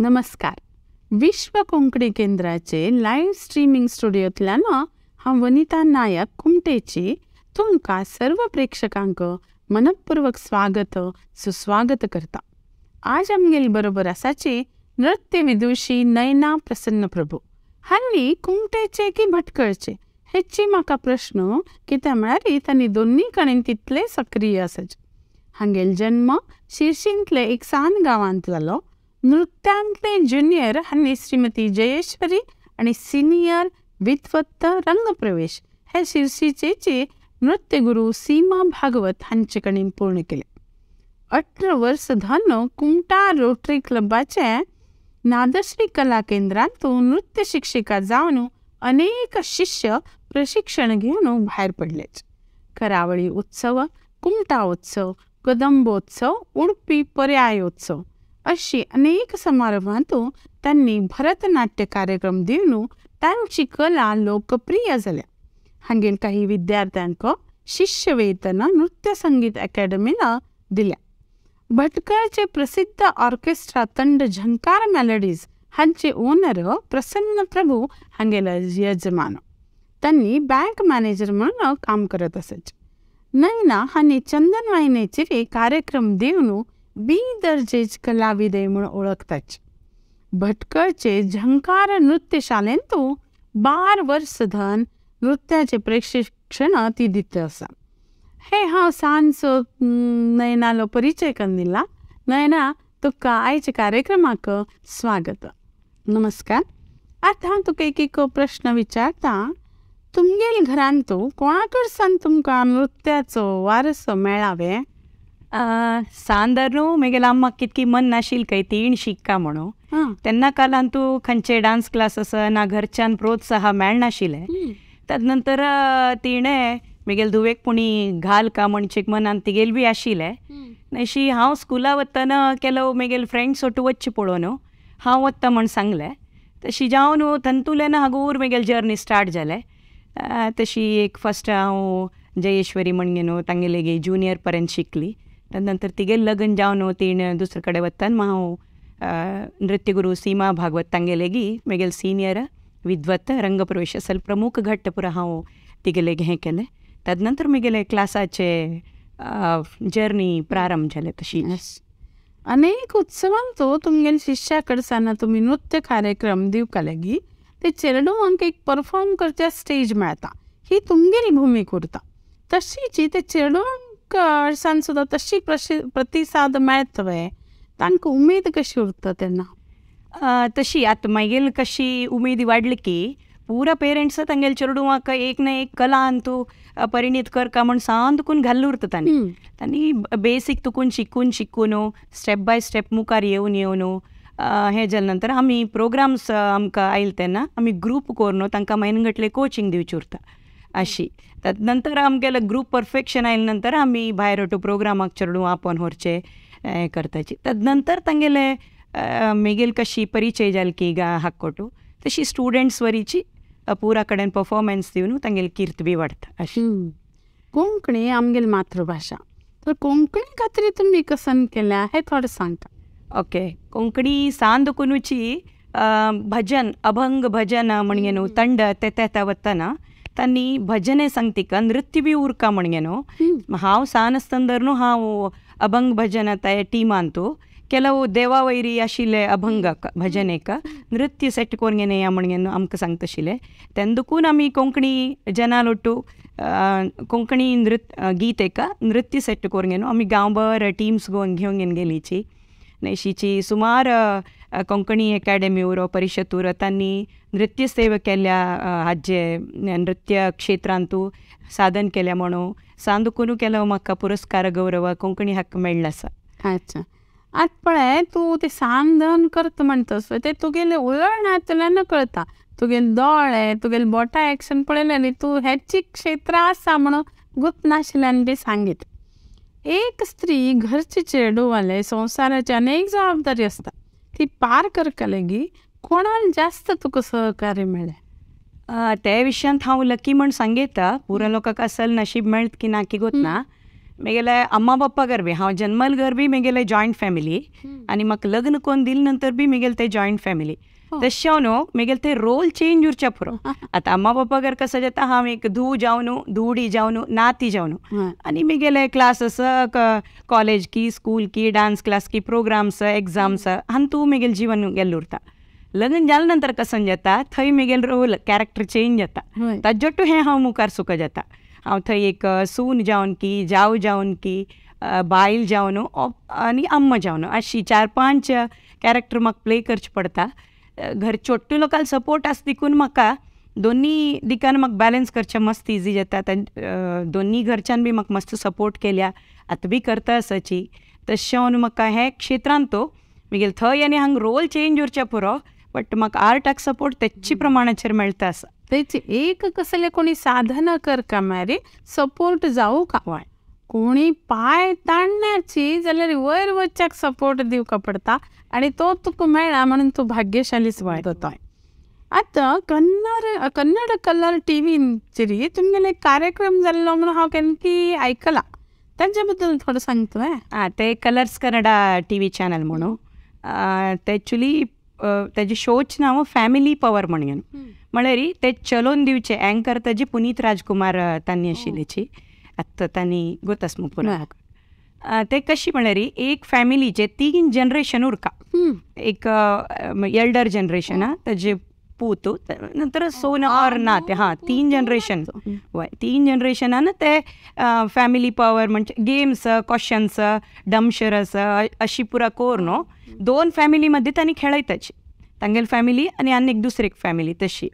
नमस्कार विश्व कोंकणी केंद्राचे लायव्ह स्ट्रीमिंग स्टुडिओतल्यान हांव वनिता नायक कुमटेची तुमकां सर्व प्रेक्षकांक मनपूर्वक स्वागत सुस्वागत करता आज आमगेल बरोबर आसाची नृत्य विदुशी नयना प्रसन्न प्रभू हांणी कुमटेचे की भटकळचे हेची म्हाका प्रश्न कित्या म्हळ्यार तांणी दोनी कडेन तितले सक्रिय आसाचे हांगेल जन्म शिर्शींतले एक सान गांवांत जालो नृत्यांत ज्युनियर ह्यांनी श्रीमती जयेश्वरी आणि सिनियर विद्वत्त रंगप्रवेश हे शीर्षिकेचे नृत्यगुरू सीमा भागवत कडे पूर्ण केले अठरा वर्ष धनु कुमटा रोटरी क्लबाच्या नादश्री कला केंद्रातून नृत्य शिक्षिका जाऊन अनेक शिष्य प्रशिक्षण घेऊन बाहेर पडलेच करावळी उत्सव कुमटा उत्सव कदंबोत्सव उडपी पर्यायोत्सव अशी अनेक समारंभातून त्यांनी भरतनाट्य कार्यक्रम देऊन त्यांची कला लोकप्रिय झाल्या हांगेन काही विद्यार्थ्यांक शिष्यवेतन नृत्य संगीत अकॅडमीला दिल्या भटकळचे प्रसिद्ध ऑर्केस्ट्रा तंड झंकार मेलडीज हांचे ओनर प्रसन्न प्रभू हांगेलो यजमान त्यांनी बँक मॅनेजर म्हणून काम करत असत नैना हांनी चंदन वाहिनीचेर कार्यक्रम देऊन बी दर्जेच कलाविदे म्हणून ओळखतात भटकळचे झंकार नृत्य शालेंतू बार वर्ष धन नृत्याचे प्रशिक्षण ती दित असा हे हांव सांज नयनालो परिचय करून दिला नयना तुका आयच्या कार्यक्रमाक स्वागत नमस्कार आता हांव तुका एक एक प्रश्न विचारता तुमगेल घरांत तूं कडसान तुमकां नृत्याचो वारसो मेळावे ಸಾಂದರ್ನು ಮೇಗೆಲ कितकी मन ಮನ್ काय ಕೈತಿ शिक का म्हणून तेन्ना कालान तू खंयचे डान्स क्लास आसा ना घरच्यान प्रोत्साह मेळनाशिल्ले तद नंतर तिणें म्हगेले धुवेक पुणी घाल का म्हणचे मनान तिगेल बी आशिल्लें अशी हांव स्कुला वतना केलो म्हगेले फ्रेंड सोटू वच्चें पळोवन हांव वत्ता म्हण सांगलें तशी जावन तंतुलेन हागोर म्हगेली जर्नी स्टार्ट जालें तशी एक फस्ट हांव जयेश्वरी म्हण न्हू तांगेले ज्युनियर पर्यंत शिकली त्यानंतर तिघे लग्न जाऊन दुसरीकडे दुसरेकडे वत नृत्यगुरु सीमा भागवत तंगेलेगी सिनियर विद्वत रंगप्रवेश असेल प्रमुख घट्टपुरा तदनंतर क्लासाचे जर्नी प्रारंभ झाले तशी अनेक तो उत्सवांतो शिष्याकडस तुम्ही नृत्य कार्यक्रम दिवकर ते चेडो अंक एक परफॉर्म करता स्टेज मिळता ही तुमगेली भूमी उरता तशीची ते चेडो अडसांत सुद्दां तशी प्रशि प्रतिसाद मेळत पळय तांकां उमेद कशी उरता तेन्ना तशी आतां मागीर कशी उमेद वाडली की पुरा पेरेंट्स तांगेले चेडवांक एक ना एक कला तूं परिणीत का म्हण सांग तुकून घाल्लो उरता तांणी तांणी बेसीक तुकून शिकून शिकून स्टेप बाय स्टेप मुखार येवन येवन हे जाले नंतर आमी प्रोग्राम्स आमकां आयल तेन्ना आमी ग्रूप करून तांकां मेनगटले कोचिंग दिवची उरता अशी नंतर आमगेलो ग्रुप परफेक्शन आयले नंतर आमी भायर वटू प्रोग्रामाक चढू आपण व्हरचें करताची तदनंतर तांगेले मेगेल कशी परिचय जाली की गा हाकोटू तशी स्टुडंट्स वरीची पुरा कडेन पर्फॉर्मन्स दिवन तांगेली कीर्त बी वाडटा अशी कोंकणी आमगेली मातृभाषा तर कोंकणी खात्री तुम्ही कसन केल्या हे थोडं सांगता ओके कोंकणी सांद भजन अभंग भजन म्हणगे न्हू तंड ते ते वतना ತನ್ನಿ ಭಜನೆ ಸಂಗತಿಕ ನೃತ್ಯ ಬಿ ಊರ್ಕ ಮಣ್ಗೆನು ಹಾವು ಸಾನಸ್ತಂದರ್ನು ಹಾವು ಅಭಂಗ್ ಭಜನ ತಯ ಟೀಮ್ ಅಂತು ಕೆಲವು ದೇವಾವೈರಿ ಅಶಿಲೆ ಅಭಂಗ ಭಜನೆಕ ನೃತ್ಯ ಸೆಟ್ ಕೊರ್ಗೆನೆ ಯಮಣ್ಗೆನು ಅಮ್ಕ ಶಿಲೆ ತೆಂದಕ್ಕೂ ನಮ್ಮ ಈ ಕೊಂಕಣಿ ಲೊಟ್ಟು ಕೊಂಕಣಿ ನೃತ್ ಗೀತೆಕ ನೃತ್ಯ ಸೆಟ್ ಕೊರ್ಗೇನು ಅಮ್ಮಿ ಗಾಂಬರ ಟೀಮ್ಸ್ಗೆ ಹೊಂಗೆ ಹಂಗೆ ಲೀಚಿ नैशीची सुमार कोंकणी एकाडेमी उरो परिशतूर त्यांनी नृत्य सेव केल्या हाजे नृत्य क्षेत्रांतू साधन केल्या म्हणून सांदुकून केलो म्हाका पुरस्कार गौरव कोंकणी हक्क मेळ्ळो आसा अच्छा आत पळय तू ते सांदन करता म्हणटस ते तुगेलें उलवणांतल्यान कळता तुगेले दोळे तुगेले बोटा एक्शन पळयले न्ही तूं हेची क्षेत्रां आसा म्हणून गुप्त नाशिल्ल्यान बी सांगित एक स्त्री घरचे वाले संसाराच्या अनेक जबाबदारी असतात ती पार करकलेगी कोणाला जास्त तुका सहकार्य मिळे त्या विषयात हा लकी म्हण सांगितलं पुरा लोकांक असल नशीब मेळत की ना गोत ना मेगेले अम्मा बाप्पा गरबी हा जन्मल घर बी मेगेले जॉयंट फॅमिली आनी म्हाका लग्न कोण दिल नंतर बी मेगेले ते जॉयंट फॅमिली तश्या न्हू मागीर रोल चेंज उरचे पुरो आतां आम्मा पप्पाक कसं हांव एक धू जावन धूड़ी धुडी नाती जावन न्हू आनी मागेले क्लास कॉलेज की स्कूल की डांस क्लास की प्रोग्राम्स एग्जाम्स तू मागीर जीवन गेल्लो उरता लग्न जाले नंतर कसन जाता थंय मागेल रोल कैरेक्टर चेंज जाता ताज्योटू हें हांव मुखार सुख जाता हांव थंय एक सून जावन की जाऊ जावन की बायल जावन आनी अम्मा जावन अशी चार पांच कॅरेक्टर म्हाका प्ले करचे पड़ता घर घरचोट्टू लोकाल सपोर्ट आस देखून म्हाका दोन्ही दिकान म्हाका बॅलन्स करचे मस्त इजी जाता दोन्ही घरच्यान बी म्हाका मस्त सपोर्ट केल्या आतां बी करता आसाची तशें म्हाका हे क्षेत्रान तो मुगेल थंय आनी हांगा रोल चेंज उरचे पुरो बट म्हाका आर्टाक सपोर्ट तेची प्रमाणाचेर मेळटा आसा तेच एक कसले कोणी साधना कर मारे सपोर्ट जावूं कावाय कोणी पाय ताणण्याची जाल्यार वयर वच्याक सपोर्ट दिवचा पडता आणि तो तुका मेळा म्हणून तू भाग्यशालीच वळतो तो आता कन्नड कन्नड कलर टी व्हीचेर एक कार्यक्रम जाल्लो म्हणून हांव केन्ना ऐकला त्यांच्याबद्दल बद्दल थोडं सांग तुवें आं ते Colors Kannada T V channel म्हणून ते एक्चुली त्याचे शोच नाव फॅमिली पॉवर म्हणून म्हणजे ते चलोन दिवचे अँकर ताजी पुनीत राजकुमार तांणी आशिल्लीची हो. అత్తతని గుర్తస్ముపురాకు ते कशी म्हणणार एक फॅमिलीचे तीन जनरेशन उरका एक एल्डर जनरेशन हा त्याचे पूत नंतर सोन और ना ते हां तीन जनरेशन हय तीन ना ते फॅमिली पॉवर म्हणजे गेम्स क्वेश्चन्स डमशरस अशी पुरा कोर नो दोन फॅमिली त्यांनी तांणी खेळयताची तांगेल फॅमिली आणि आनी एक दुसरी फॅमिली तशी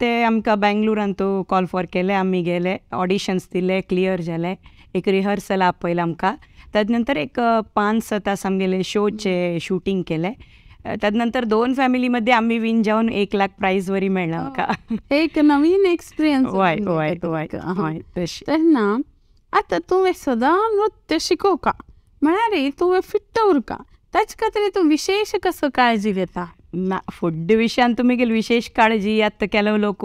ते आमकां तूं कॉल फॉर केले आमी गेले ऑडिशन्स दिले क्लियर जाले एक रिहर्सल आपयलो आमकां ताजे नंतर एक पांच स तास आमगेले शोचे शुटींग केले नंतर दोन फॅमिली फॅमिलीमध्ये आम्ही विन जाऊन एक लाख प्राईज वरी मिळला एक नवीन एक्सपिरियन्स वय वय वय हय तशें तेन्ना आतां तुवें सदां नृत्य शिकोवका म्हळ्यार तुवें फिट्ट उरका ताचे खातीर तूं विशेश कसो काळजी घेता ना फूड विषयान तुम्ही गेल विशेष काळजी आतां केलो लोक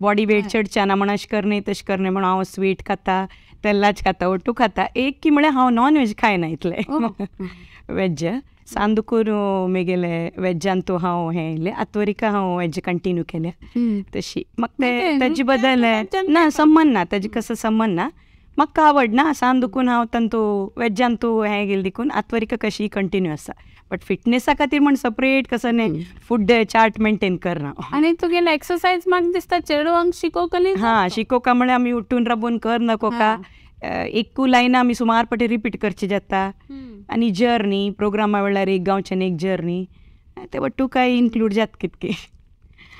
बॉडी वेट ना म्हण अशें करणे तशें करणे म्हणून हांव स्वीट खाता तेल्लाच खाता ओटू खाता एक की म्हळ्यार हांव नॉन व्हेज खायना इतलें वेज हो. सांदुकूर मेगेले वेजान तूं हांव हें येयलें आतवरिका हांव वेज कंटिन्यू केलें तशी म्हाका ते ताजे बद्दल ना संबंद ना ताजे कसो संबंद ना म्हाका आवडना सांदुकून हांव तंतू वेजान तूं हें गेलें देखून आतोरिका कशी कंटिन्यू आसा बट फिटनेसा खातीर म्हण सपरेट कसं नाही फूड चार्ट मेंटेन करना आणि तुगेलो एक्सरसाइज म्हाका दिसता चेडवांक शिकोकली हा शिकोका म्हळ्यार आमी उठून राबून कर का एक लाईन आमी सुमार पटी रिपीट करची जाता आणि जर्नी प्रोग्रामा वेळार एक गांवच्यान एक जर्नी ते वटू काय इन्क्लूड जात कितके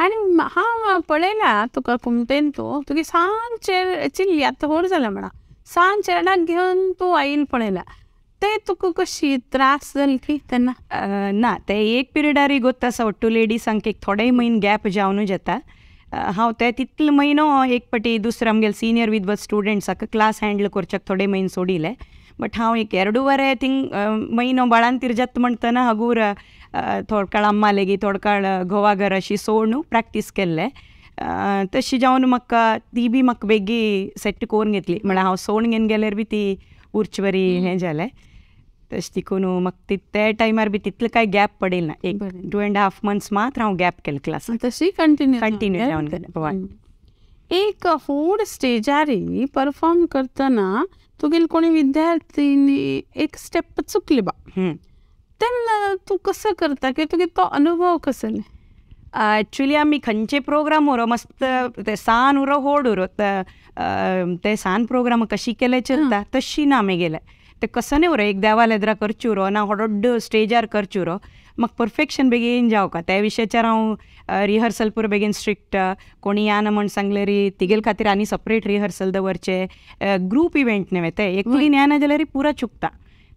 आणि हांव पळयलां तुका कुमटेन तू तुगे सांजचे चिल्ली आतां होर झालं म्हणा सांजचे घेवन तू आईन पळयलां तुक कशी त्रास ತ್ರಾಸ್ की त्यांना ना ते एक गोत असा सवट्टू लेडीज अंक एक थोडे म्हयन गॅप जावनू जाता हांव ते तितले म्हयनो एक पटी दुसरं आमगेले सिनियर व स्टुडंट्साक क्लास हँडल करच्याक थोडे म्हयन सोडिले बट हांव एक एरडू वरे थिंग म्हयनो बाळान तिरजत म्हणटना हगूर थोडकाळ आम्मा लेगीत थोडकाळ घोवा घर अशी सोड प्रॅक्टीस केले तशी जावन म्हाका ती बी म्हाका बेगी सेट करून घेतली म्हळ्यार हांव सोडून घेऊन गेल्यार बी ती उर्चवरी बरी हें जालें तशें तिकून म्हाका ते त्या टायमार बी तिथलं काय गॅप पडेल ना एक टू अँड हाफ मंथ्स मात्र हा गॅप केलं क्लास तशी कंटिन्यू कंटिन्यू एक फूड स्टेजारी परफॉर्म करतना तुगेल कोणी विद्यार्थीनी एक स्टेप चुकली बा तेन्ना तू कसो करता की तुगे तो अनुभव कसं ॲक्च्युली आम्ही खंचे प्रोग्राम उरो मस्त ते सान उरो होड उरो ते सान प्रोग्राम कशी केले चलता तशी ना आम्ही गेले ते कसं नाही हो रे एक देवा करचू रो ना होडो स्टेजार रो मग परफेक्शन बेगीन जाव का त्या विशयाचेर हा रिहर्सल पूर बेगीन स्ट्रिक्ट कोणी या ना म्हण सांगले री तिगेल खातीर आणि सपरेट रिहर्सल दवरचे ग्रुप इव्हेंट नव्हे ते एकलीन या ना जाल्यार पुरा चुकता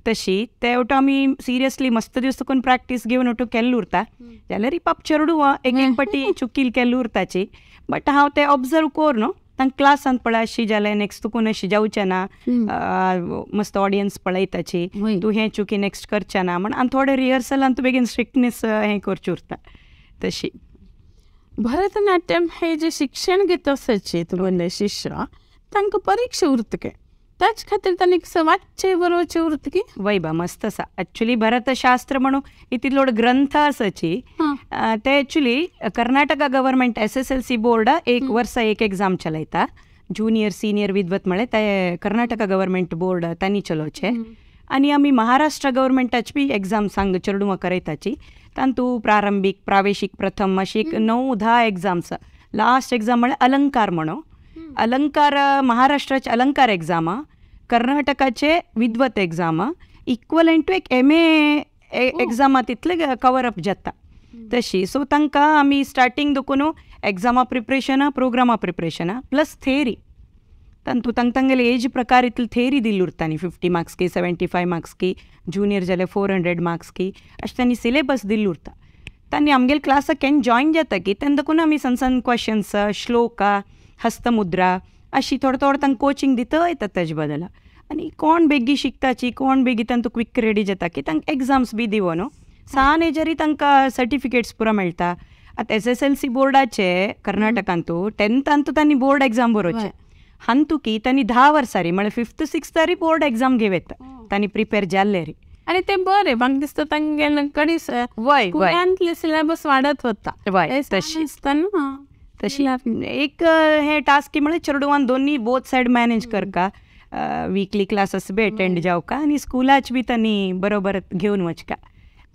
तशी ते उठो आम्ही सिरियसली मस्त दिवस तकून प्रॅक्टीस घेऊन उठो केल्लो उरता जाल्यार पाप चेडू एक एक पटी चुकील केल्लो उरताची बट हांव ते ऑब्जर्व कोर न्हू तांकां क्लास पळय अशी जाल्यार नेक्स्ट कोण अशी जावचे ना मस्त ऑडियन्स पळयताची तूं हें चुकी नेक्स्ट करचे ना म्हण आनी थोडे रिहर्सलान तूं बेगीन स्ट्रिक्टनेस हें करचें उरता तशी भरतनाट्यम हे जे शिक्षण घेत असचे शिष्य तांकां परीक्षा गे त्याच खातीर त्यांनी एक वाचचे की वैभा मस्त आसा ऍक्च्युली भरतशास्त्र म्हणून इतली लोड ग्रंथ आसाची ते actually Karnataka government S S L C board एक वर्ष एक एग्जाम चलायता ज्युनियर सिनियर विद्वत म्हणे ते कर्नाटका गव्हर्नमेंट बोर्ड त्यांनी चलोचे आणि आम्ही महाराष्ट्र गव्हर्मेंटाची बी एक्झाम सांग चेडूं करयताची तू प्रारंभिक प्रावेशिक प्रथम अशी एक नऊ दहा एक्झाम्स लास्ट एक्झाम म्हळ्यार अलंकार म्हणून अलंकार महाराष्ट्राची अलंकार हा कर्नाटकाचे विद्वत इक्वल एन टू एक एम ए एग्जामा तितले कवर अप जाता तशी सो तांकां आमी स्टार्टींग देखून एग्जामा प्रिपरेशना प्रोग्रामा प्रिपरेशना प्लस थेरी तांतू तांकां तांगेले एज प्रकार इतली थेरी दिल्ली उरता न्ही फिफ्टी मार्क्स की सेवेंटी फायव मार्क्स की ज्युनियर जाल्यार फोर हंड्रेड मार्क्स की अशें तांणी सिलेबस दिल्ली उरता तांणी आमगेले क्लासाक केन्ना जॉयन जाता की तेन्ना देखून आमी सन सन क्वेश्चन्स श्लोका हस्तमुद्रा अशी थोडं थोडं तांकां कोचिंग दिता येतात तेजे बदला आणि कोण बेगी शिकताची कोण बेगी तांकां क्विक रेडी जाता की तांकां एग्जाम्स बी दिव न्हू सान एजरी तांकां सर्टिफिकेट्स पुरा मेळटा आतां एस एस एल सी बोर्डाचे कर्नाटकांत तू टेंथान तूं तांणी बोर्ड एग्जाम बरोवचे की त्यांनी धा वर्सांनी म्हळ्यार फिफ्थ सिक्स्थारी बोर्ड एग्जाम येतात त्यांनी प्रिपेर जाल्ले रे आणि ते बरे म्हाका दिसता तांगेले कडेन सिलेबस वाढत होता वय तशी तशी एक हे टास्क की म्हणजे चेडवान दोन्ही बोथ सायड मॅनेज कर का वीकली क्लासेस बी अटेंड जाव का आणि स्कूलाच बी तनी बरोबर घेऊन वच का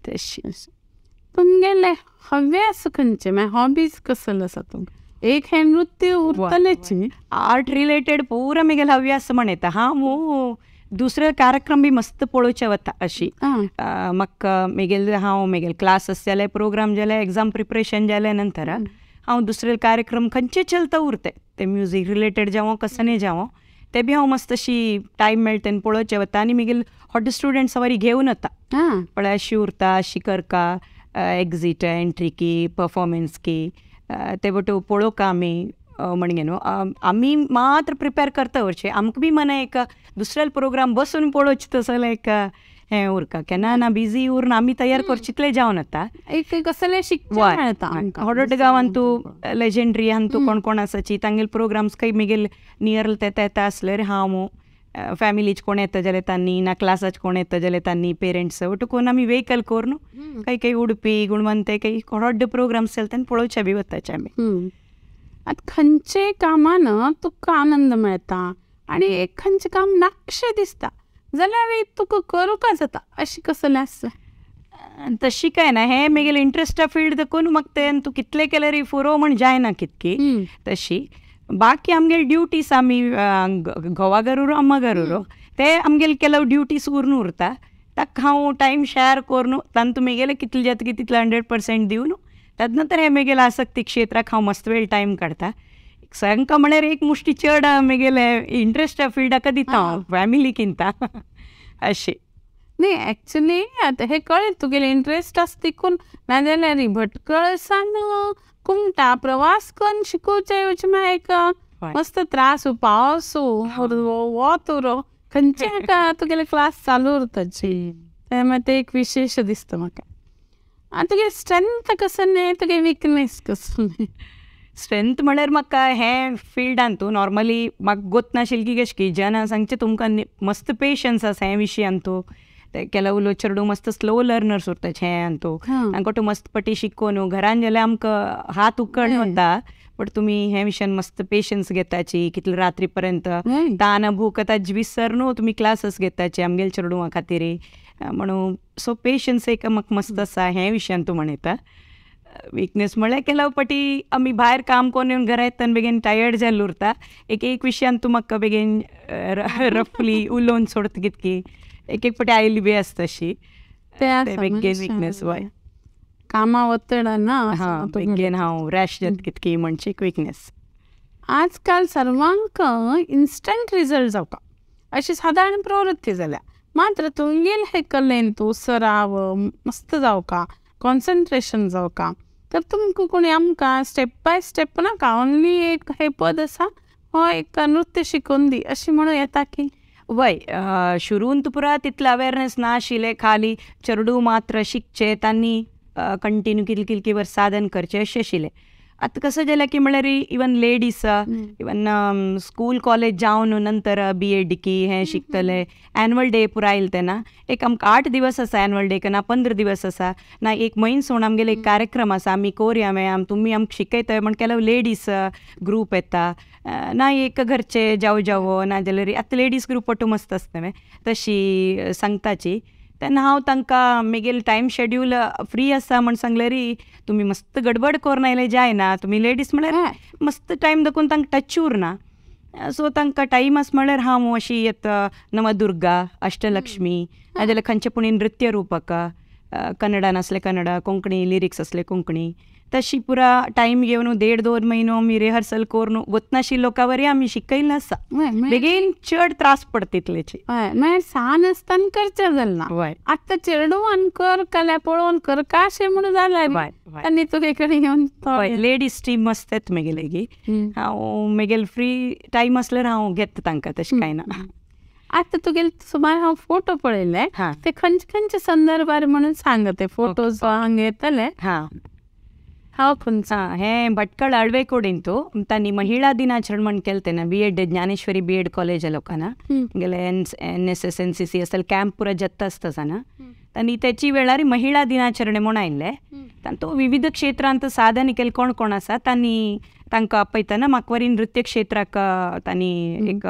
तशी तुमगेले हवे असं खंचे मॅ हॉबीज आसा तुम एक हे नृत्य उरतलेची आर्ट रिलेटेड पुरा मेगेल हव्यास म्हण येता मो हो. दुसरं कार्यक्रम बी मस्त पळोवचे वता अशी म्हाका हा हांव मेगेल क्लास जाले प्रोग्राम झाले एक्झाम प्रिपरेशन जाले नंतर हांव दुसरे कार्यक्रम खंयचे चलता उरते ते म्युजीक रिलेटेड जावं कसले जावं ते बी हांव मस्त अशी टायम मेळटा तेन्ना पळोवचें वता आनी मागीर हॉटेल स्टुडंट्स सवारी घेवन वता पळय अशी उरता अशी करका एक्झीट एंट्री की परफॉर्मन्स की ते बट पळोवका आमी म्हणगे न्हू आमी मात्र प्रिपेर करता वरचे आमकां बी मना एक दुसऱ्या प्रोग्राम बसून पळोवचे तसो एक हें उरका केन्ना ना बिजी उरना आम्ही तयार कर चिकलें जावन आता एक कसलें शिकपा होडोड गांवान तूं लेजेंड्रियान तूं कोण कोणासाची तांगेल प्रोग्राम्स काय मगेल नियर तेता येता आसलो रे फॅमिलीच कोण येता जाले तांनी ना क्लासाच कोण येता जाल्यार तांणी पेरेंट्स उटूं कोण आम्ही वेहिकल कोर न्हू काही कांय उडपी गुणवंत काही खोड्ड प्रोग्राम्स येता आनी पळोवचे बी वताचे आमी आता खंयचेय कामा तुका आनंद मेळटा आनी खंयचें काम नाकशें दिसता जाल्यार तुका का जाता अशी कसलें आसा तशी काय हो ना हे मेगेले इंट्रस्टा फील्ड देखून म्हाका तें तूं कितले रे फुरो म्हण जायना कितकी तशी बाकी आमगेल ड्युटीज आमी घोवा गरुरो अम्मा गरुरो ते आमगेल केलो ड्युटीस उरून उरता ताका हांव टायम शेअर करून तुम्ही मेगेले कितले जाता की तितले हंड्रेड पर्सेंट दिवन ताजे नंतर हे मेगेले आसक्ती क्षेत्राक हांव मस्त वेळ टायम काडटा సంక म्हणजे एक मुश्टी चड म्हगेलें इंट्रस्ट फिल्डाक दिता फॅमिली किंता अशें न्ही ॲक्च्युली आतां हें कळ्ळें तुगेले इंट्रस्ट आसा तिकून नाजाल्यार भटकळसान कुमटा प्रवास करून शिकोवच्या येवच्या एक मस्त त्रास पावस वत उरो खंयचे तुगेले क्लास चालू उरताची ते मागीर ते एक विशेश दिसता म्हाका आनी तुगे स्ट्रेंथ कसो न्ही तुगे विकनेस कसं न्ही स्ट्रेंथ म्हणल्यार म्हाका हें फिल्डान तूं नॉर्मली मग गोत नाशिल्ली की कशें केजीन सांगचे सांगचें तुमकां मस्त पेशन्स असा हे तू ते केल्या उलो चेडूं मस्त स्लो लर्नर्स उरता हें तू तांकां तू मस्त पटी न्हू घरान जाल्यार आमकां हात उकळ होता पण तुम्ही हे विषयान मस्त पेशन्स घेताची कितले रात्री पर्यंत तान भूक ताजी विसर न्हू तुम्ही क्लासेस घेताचे आमगेल चेडूं खातीर म्हणून सो पेशन्स एक मस्त असा हे विषयान तू म्हणता वीकनेस म्हळ्यार केला पटी आमी भायर काम कोरून येवन घरा येतना बेगीन टायर्ड झालो उरता एक एक विषयान तू म्हाका बेगीन रफली उलोवन सोडता कितकी एक एक पटी आयली बी असत अशी वीकनेस वय कामा वतड ना हां बेगीन हांव रॅश जाता कितकी म्हणजे वीकनेस आजकाल सर्वांक इन्स्टंट रिजल्ट जावपाक अशी साधारण प्रवृत्ती जाल्या मात्र तुंगेल हे कलेन तूं सराव मस्त जावका कॉन्सन्ट्रेशन जावका तर तुमकां कोणी आमकां स्टेप बाय स्टेप ना का ओन्ली एक हे पद आसा हय हो, एक नृत्य शिकून दी अशी म्हणून येता की वय शुरून पुरा तितलं अवेअरनेस ना शिले खाली चेडू मात्र शिकचे त्यांनी कंटिन्यू कितले कितले साधन करचे असे आशिल्लें आता कसं झालं की म्हणजे even ladies even school college जाऊन नंतर बी एड की हे शिकतले एन्युअल डे पुरायल ना एक आमकां आठ दिवस असा एन्युअल डे ना पंधरा दिवस असा ना एक महिन सोण एक कार्यक्रम असा आमी कोरया आम तुमी आमकां शिकयतय म्हण केलो लेडीज ग्रुप येता ना एक घरचे जाऊ जावो ना जाल्यार आतां लेडीज ग्रुप पटू मस्त मी तशी सांगताची तेन्ना हांव तांकां म्हगेलें टायम शेड्यूल फ्री आसा म्हण सांगले री तुमी मस्त गडबड करून नायले जायना तुमी लेडीज म्हळ्यार मस्त टायम दाखोवन तांकां टच उरना सो तांकां टायम आसा म्हळ्यार हांव अशी येता नवदुर्गा अष्टलक्ष्मी नाजाल्यार खंयचे पुणी नृत्य रूपका कन्नडान आसले कन्नडा कोंकणी लिरिक्स आसले कोंकणी तशी पुरा टाइम घेऊन देड दोन महिनो मी रिहर्सल करून गोतनाशी लोकांवर आम्ही शिकयला आसा बेगीन चड त्रास पडता तितलेचे म्हळ्यार सान आसतना करचे ना आतां चेडू कर कल्या पळोवन कर काशें म्हणून बाय आनी तुगे कडेन घेवन लेडीज टीम आसतात मेगेले गी हांव मेगेल फ्री टाइम आसल्यार हांव घेता तांकां तशें काय ना आता गेल सुमार हा फोटो पळयले ते खंच खंच संदर्भार म्हणून सांगते ते फोटो हांगा येतले ಹೌದು ಹೇ ಭಟ್ಕಳ ಅಳ್ವೆ ಕೊಡಿಂತು ತಾನಿ ಮಹಿಳಾ ದಿನಾಚರಣೆ ಮಾಡ್ಕೇಳ್ತೇನೆ B Ed B Ed Dnyaneshwari B Ed college ಲೋಕನ ಹಿಂಗೆಲ್ಲ N N S S N C C camp पुरा जत्त असतं जाणं आणि त्याची वेळारी महिळा दिनाचरणे म्हण आयिल्ले तो विविध क्षेत्रांत साधन केले कोण कोण आसा तांणी तांकां आपयतना माकवारी नृत्य क्षेत्राक तांणी एक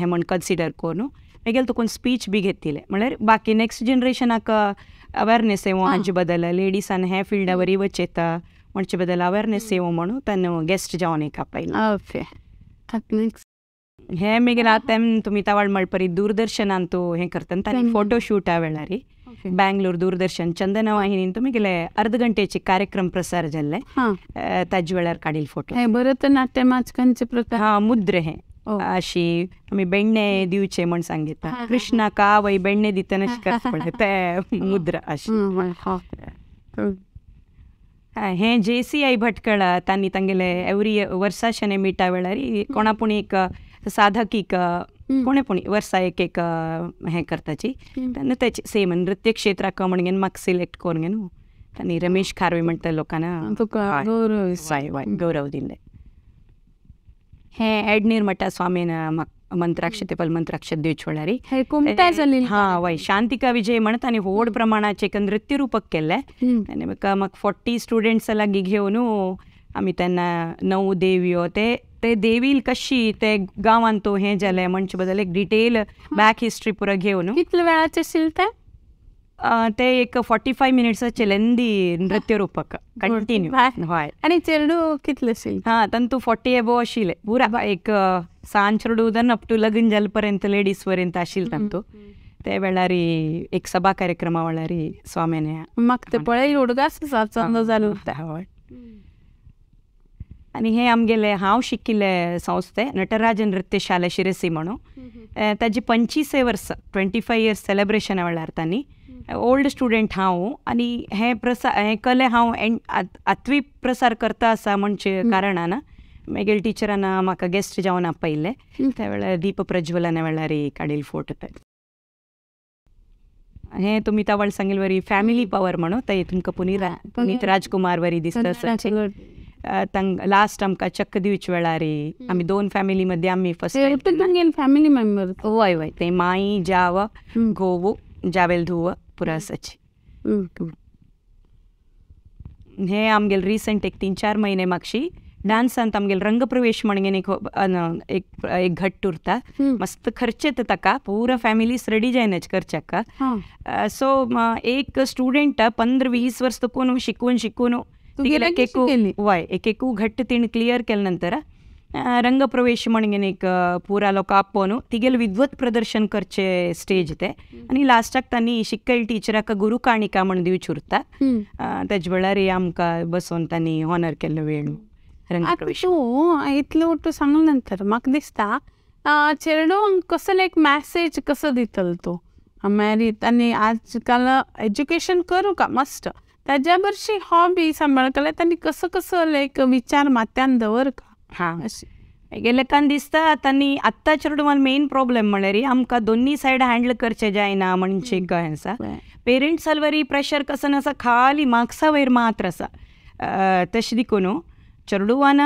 हें म्हण कन्सिडर करून मागीर तुकोन स्पीच बी घेतिले म्हणल्यार बाकी नेक्स्ट जनरेशनाक अवेरनेस येवं हांचे बद्दल लेडीसान हे फिल्डावरी वचेता മുളിച്ചപ്പതിൽ അവയർനെസ് ചെയ്യുമ്പോണു ತನ್ನ ಗೆಸ್ಟ್ ಜಾನಿಕ್ ಅಪ್ಲೈನ್ ಓಕೆ ತಕ್ನಿಕ್ಸ್ ಹೇ ಮಿಗಿಲ ಆತಮ್ ತುಮಿ ತವಾಳ್ ಮಳ್ಪರಿ ದೂರದರ್ಶನ ಅಂತೂ ಹೇ ಕರ್ತಂತ ತಾನೆ ಫೋಟೋ ಶೂಟ್ ಆವೇಳರಿ ಬ್ಯಾಂಗ್ಳೂರ್ ದೂರದರ್ಶನ್ ಚಂದನ ವಾಹಿನಿ ಅಂತ ಮಿಗಿಲೆ ಅರ್ಧ ಗಂಟೆಚಿ ಕಾರ್ಯಕ್ರಮ ಪ್ರಸಾರ ಜಲ್ಲೆ ತಜ್ವಳರ್ ಕಾಡಿಲ್ ಫೋಟೋ ಭರತನಾಟ್ಯ ಮಾಚ್ಕಂಚ ಪ್ರಕಾರ ಹಾ ಮುದ್ರೆ ಹೇ ಅಶಿ आम्ही ಬೆಣ್ಣೆ ದಿವಚೆ म्हण ಸಂಗೀತ कृष्णा का वै ಬೆಣ್ಣೆ दितनश करपडे ते मुद्रा अशी हे जे सी आय भटकळ तांणी तांगेले तंगेले वर्सा वर्षाशने मिटा वेळारी कोणापुणी एक साधकी पुणी वर्सा एक एक हे करताची सेम नृत्य सिलेक्ट करून करेन त्यांनी रमेश खारवे म्हणते लोकांना गौरव दिले हे ऍडनीर मटा स्वामीन मंत्राक्ष ते देवछोडारी देव छोडारी हा वय शांतिका विजय म्हणतानी होड प्रमाणाचे एक नृत्य रूपक केले आणि मग मग फोर्टी स्टुडंट्स लागी घेऊन आम्ही त्यांना नऊ देवयो ते ते देवील कशी ते गावांतो हे झाले म्हणजे बद्दल एक डिटेल बॅक हिस्ट्री पुरा घेवन कितले वेळाचे असेल ते ते एक फॉर्टी फाय मिनिट्साचे लेंदी रूपक कंटिन्यू हय आनी चेडू कितले असेल हा तन तूं फॉर्टी एबो आशिल्ले पुरा एक सान चेडून अप टू लग्न जाल पर्यंत लेडीज पर्यंत तन तू ते वेळारी एक सभा कार्यक्रमा वेळारी स्वामीने म्हाका ते पळय उडगास आसा झालं जालो आणि आनी हे आमगेले हांव शिकिले संस्थे नटराज नृत्य शाला शिरसी म्हणून ताजी पंचवीसे वर्स ट्वेंटी फाय इयर्स सेलेब्रेशन वेळार तांणी ओल्ड स्टुडंट हांव आणि हे प्रसार हे कले हांव आत्वी प्रसार करता आसा म्हणचे कारणान मागीर टिचरान म्हाका गेस्ट जावन आपयिल्ले त्या वेळार दीप प्रज्वलन वेळार काढील फोटो फोट हे तुम्ही तावळ सांगेल वरी फॅमिली पॉवर म्हणू ते तुमक पुनी पुनीत राजकुमार वरी दिसता तंग लास्ट आमका चक्क दिवच वेळार आम्ही दोन फॅमिली मध्ये आम्ही फर्स्ट फॅमिली मेंबर हय हय ते माई जाव घोव जावेल धुव पुरासाची हे आमगेल रिसेंट एक तीन चार महिने मागशी डान्सांत आमगेल रंगप्रवेश म्हणगेन एक एक एक घट उरता मस्त खर्चेत ताका पूरा रेडी स्टडी जायनाच खर्चाक सो एक स्टुडंट पंधरा वीस वर्ष तुकून शिकून शिकून एक एक एकू घट्ट तिण क्लियर केल्यानंतर नंतर ರಂಗಪ್ರವೇಶ एक ಪೂರ ಲೋಕ ಅಪ್ಪೋನು ತಿಗೆಲ್ विद्वत प्रदर्शन करचे स्टेज ते आणि लास्टाक तांणी शिकल टिचराक गुरु काणिका म्हण दिवची उरता तेजे वेळार आमकां बसोवन तांणी हॉनर केल्लो वेळ तूं इतलो उठो सांगले नंतर म्हाका दिसता चेडो कसलो एक मॅसेज कसो दितलो तूं मागीर आनी आज काल एज्युकेशन करू का मस्त ताज्या बरशी हॉबी सांबाळकले तांणी कसो कसं एक विचार माथ्यान दवर का हां गेले कारण दिसता आत्ता मला मेन प्रॉब्लेम रे आमकां दोन्ही साईड हँडल करचे जायना म्हणचे काय आसा वरी प्रेशर कसं आसा खाली मार्क्सा वयर मात्र असा तशें दिकून चेडूवान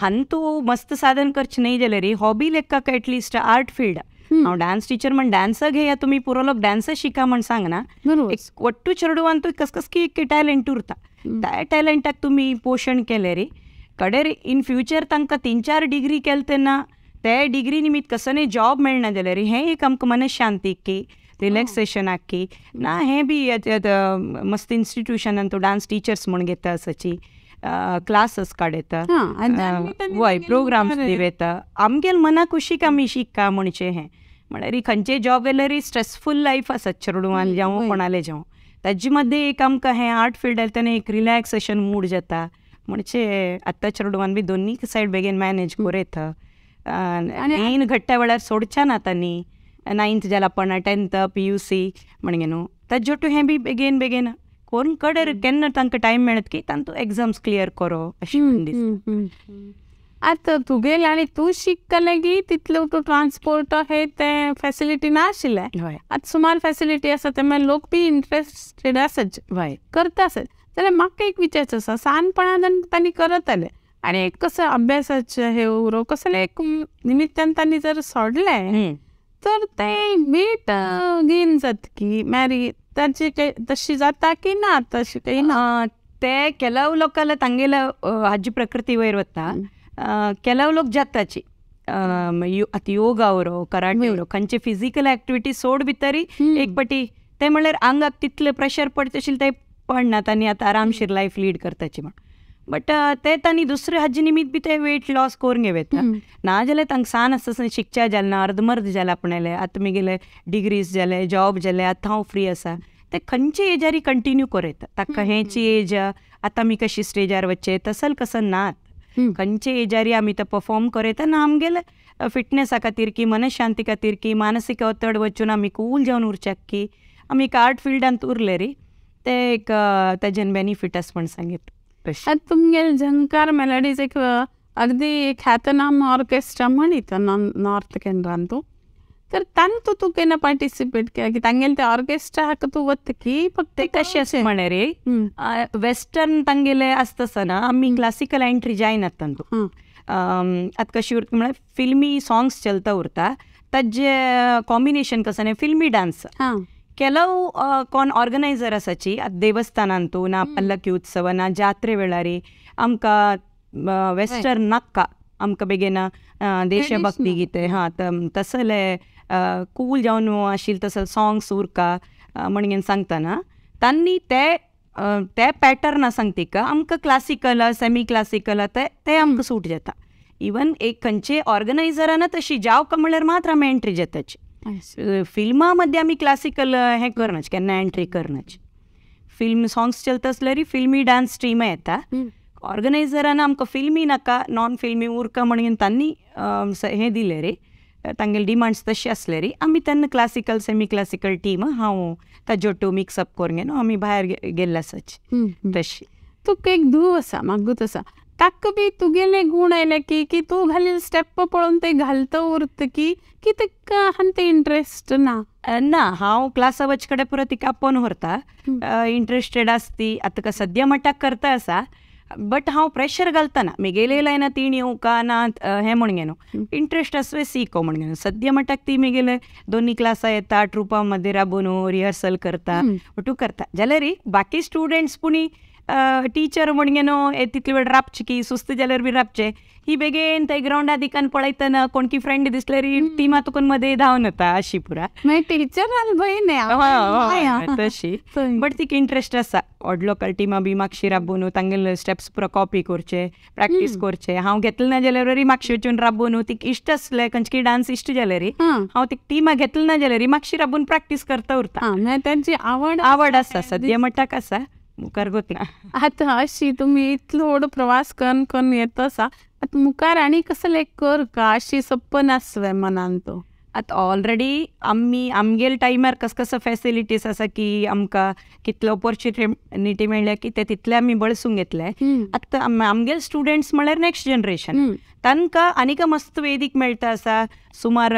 हांतू मस्त साधन नाही न्ही रे हॉबी का एटलिस्ट आर्ट फील्ड हांव डान्स टीचर म्हण डान्स घेया तुमी पुरो लोक डान्स शिका म्हण सांगना एक वट्टू चेडूवान तू कस की टॅलेंट उरता त्या टॅलंटाक तुम्ही पोषण केले रे कडेर इन फ्युचर तांकां तीन चार डिग्री केले तेन्ना त्या डिग्री निमित्त कसोने जॉब मेळना जाल्यार हें एक आमकां मनशांतीक की रिलॅक्सेशनाक की ना हें बी मस्त इन्स्टिट्युशनान तूं डान्स टिचर्स म्हूण घेता असची क्लासस काडयता वय प्रोग्राम्स दिवेता आमगेल मना कुशीक आमी शिकता म्हणचें हें म्हणल्यार खंयचेय जॉब वेल्यारय स्ट्रेसफूल लायफ आसा चेडवान जावं कोणालें जावं ताजे मदें एक आमकां हें आर्ट फिल्डांतल्यान एक रिलॅक्सेशन मूड जाता मुझे ಅಟ್ಯಾಚರ್ಡ್ ಬಿ ದೊನ್ನಿ बेगेन मॅनेज ಮ್ಯಾನೇಜ್ आणि ऐन घट्ट्या वेळार सोडच्या ना तांनी नायन्थ जाला पण टेन्थ पी यू सी म्हणजे न्हू ताज्योटू हें बी बेगीन बेगेन कोण कडेर केन्ना तांकां टायम मेळत की तूं एक्झाम्स क्लियर करो अशी आतां तुगेलें आनी तूं शिकतलें की तितलो तूं ट्रान्सपोर्ट हे ते फॅसिलिटी नाशिल्ले आतां सुमार फॅसिलिटी आसा ते मागीर लोक बी इंट्रेस्टेड आसत करता आसत जाल्यार म्हाका एक विचारचो आसा सानपणान तांणी करत आले आनी कसं अभ्यासाचें हे उरोप कस एक निमित्तान त्यांनी जर सोडले तर ते मीट गेन जात की मॅरी ताची तशी जाता की ना तशी काही ना ते केलाव लोकांना तांगेला हाजी प्रकृती वयर वता केलाव लोक जाताची आतां योगा उरो कराडमी उरो फिजिकल ऍक्टिविटी सोड भितरी एक पाटी ते म्हणजे आंगाक तितले प्रेशर पडत असेल ते पण ना त्यांनी आता आरामशीर लाईफ लीड करताची म्हण ಬಟ್ निमित्त बी ते वेट लॉस करून ತೇ ना जे ಕೋರ್ಗೆವೇತ ನಾಜಲೆ असं शिक्षा झालं ना ಜಲ್ನ झालं आपण आता मी गेले डिग्रीज झाले जॉब झाले आता हा फ्री असा ते खंयचे एजारी कंटिन्यू करत ताका हेची एज आता मी कशी स्टेजार वच्चे तसल कसं नात खंयचे एजारी आमी तर परफॉर्म करत ना आमगेले फिटनेसा खातीर की मनशांती खातीर की मानसिक अवतड वचून आम्ही कूल जाऊन उरच्या की आम्ही आर्ट फिल्डांत उरले रे ते एक ताज्यान बेनिफिटस पण सांगितलं तुमगेल झंकार मेलडीज एक अगदी ख्यातनाम ऑर्केस्ट्रा म्हणिता नॉर्थ केनरान तू तर तू तूं केन्ना पार्टिसिपेट केला की तांगेले ते ऑर्केस्ट्राक तूं वत की फक्त ते कशें आसा म्हणे रे वेस्टर्न तांगेले असत ना आमी क्लासिकल एंट्री आता तू आता कशी उरता म्हळ्यार फिल्मी सॉंग्स चलता उरता तज कॉम्बिनेशन कसं फिल्मी डान्स केलो कोण ऑर्गनायझर असाची देवस्थानातून ना पल्लकी उत्सव ना जात्रे वेळे वेस्टर्न नाका बेगीन देशभक्ती गीते हा तसले कूल जाऊन आशिल तसं साँग्स उरका म्हणून सांगताना त्यांनी ते ते पॅटर्न सांगते का आमक क्लासिकल सेमी क्लासिकल ते ते आमक सूट जाता इवन एक खंचे ऑर्गनायझरांनाच तशी जाव का मात्र मात्र एंट्री जाताची फिल्मामध्ये आम्ही क्लासिकल हे करनाच केन्ना एंट्री करनाच फिल्म सॉंग्स चलत असले फिल्मी डान्स स्ट्रीम येता ऑर्गनायझरान आमकां फिल्मी नका नॉन फिल्मी उरका म्हणून त्यांनी हे दिले रे तांगेले डिमांड्स तशी असले रे आम्ही त्यांना क्लासिकल सेमी क्लासिकल टीम हांव टू मिक्सअप करून घेवन आम्ही बाहेर गेल्ला सच तशी तुका एक धूव असा मागूत आसा ताक बी तुगेले गूण आयले की की तूं घालील स्टेप पळोवन ते घालता उरत की की तेका हांव ते इंट्रस्ट ना ना हांव क्लासा वच कडेन पुरो तिका पोन व्हरता इंट्रस्टेड आस ती का सद्या मटाक करता आसा बट हांव प्रेशर घालतना ना लायना तीण का ना हें म्हण घेनो इंट्रस्ट आसवे सीको म्हण घेनो सद्या मटाक ती म्हगेले दोनी क्लासा येता ट्रुपा मदें राबून रिहर्सल करता बट करता जाल्यार बाकी स्टुडंट्स पूण गेनो तिथली वेळ रापचे की सुस्त ಜಲ್ಲರ್ बी रापचे ही बेगेन थंय ग्राउंडात दिकान पळयतना कोणकी फ्रेंड री ती मातकून मध्ये धांवन येता अशी पुरा टीचर तशी बट तिक इंटरेस्ट असा ऑड लोकल टीमा बी मागशी राबून तांगेले स्टेप्स पुरा कॉपी करचे प्रॅक्टीस करचे हांव घेतलं ना जाल्यार रे मागशी वचून राबून तिक इश्ट असले खंयची डान्स इष्ट जाल्यार री हांव तिक टिमा घेतलें ना जाल्यार मागशी राबून प्रॅक्टीस करता उरता त्यांची आवड आवड आसा सद्या मटाक आसा मुखारगोत ना आतां अशी तुमी इतलो प्रवास करून करून येत आसा मुकार मुखार आनी कसले कर का अशी सप्पन आसले मनान तो आतां ऑलरेडी आमी आमगेल टायमार कस कसं फॅसिलिटीज असा की आमकां कितलो ऑपॉर्च्युनिटी मेळ्ळ्या की ते तितले आमी बळसूंक घेतले आता आमगेल स्टुडंट्स म्हळ्यार नेक्स्ट जनरेशन तांकां आनीक मस्त वेदीक मेळटा आसा सुमार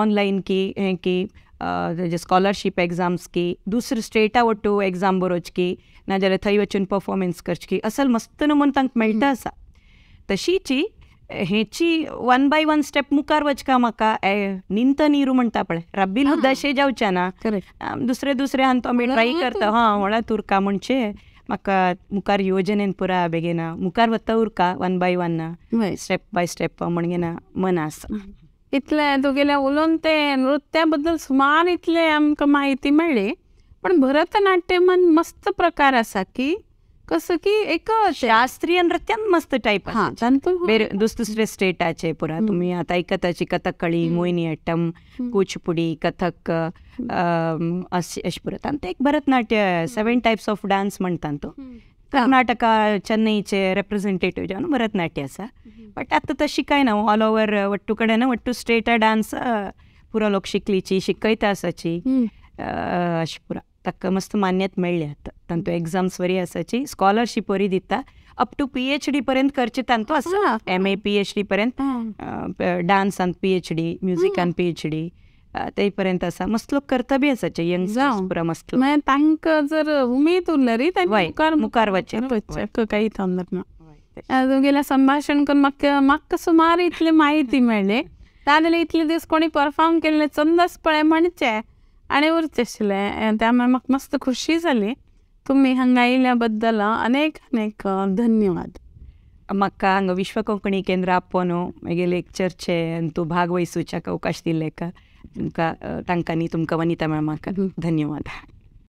ऑनलायन की हें की जे स्कॉलरशिप एग्ज़ाम्स की दूसरे स्टेटा टू एग्ज़ाम बरोच की नाजाल्यार थंय वचून पर्फॉर्मन्स करची असल मस्त नमून तांकां मेळटा आसा तशीची हेची वन बाय वन स्टेप मुखार वचका म्हाका निंत निरू म्हणटा पळय रब्बील उद्दाशे जावच्या ना दुसरे दुसरे हांव तो ट्राय करता हा म्हणा तुरका म्हणचे म्हाका मुखार योजनेन पुरा बेगेना मुखार वता उरका वन बाय वन ना स्टेप बाय स्टेप म्हणगे ना मन आसा इथल्या तुगेल्या उलोवन ते नृत्याबद्दल सुमार इथले आमकां माहिती मेळ्ळी पण भरतनाट्यमान मस्त प्रकार असा की कसं की एक शास्त्रीय नृत्यान मस्त टाईप दुस दुसरे स्टेटाचे पुरा तुम्ही आता ऐकताची कथकळी अट्टम कुचपुडी कथक अशे ते एक Bharatanatyam seven types of dance म्हणतात तो कर्नाटका चेन्नईचे रेप्रेझेंटेटिव्ह जेव्हा भरतनाट्य असा बट आता तशी काय ना ऑल ओवर वट्टू ना वट्टू स्टेट डान्स पुरा लोक शिकलीची शिकयता असायची अशी पुरा तक मस्त मान्यता मेळ्ळी तंतू तांतू एक्झाम्स वरी असायची स्कॉलरशीप वरी दिता up to P H D पर्यंत करची तंतू असं M A P H D पर्यंत डान्स पी एच डी आणि पी एच डी तेपर्यंत असा मसलोक कर्तव्य असायचे यंग पुरा मसलो मैं म्हणजे तांक जर उमेद उरलरी तांकां मुखार मुखार वचचें काही थांबणार ना तुगेलें संभाशण करून म्हाका म्हाका सुमार इतले म्हायती मेळ्ळी ताजेले इतले दीस कोणी परफॉर्म केल्ले चंदस पळय म्हणचे आनी उरचे आशिल्ले त्यामुळे म्हाका मस्त खुशी जाली तुम्ही हांगा येयल्या बद्दल अनेक अनेक धन्यवाद म्हाका हांगा विश्व कोंकणी केंद्र आपोन म्हगेले एक चर्चेन तूं भाग वयसुच्याक अवकाश दिल्ले का तुमका टांकांनी तुमकां वनिता मॅमाक धन्यवाद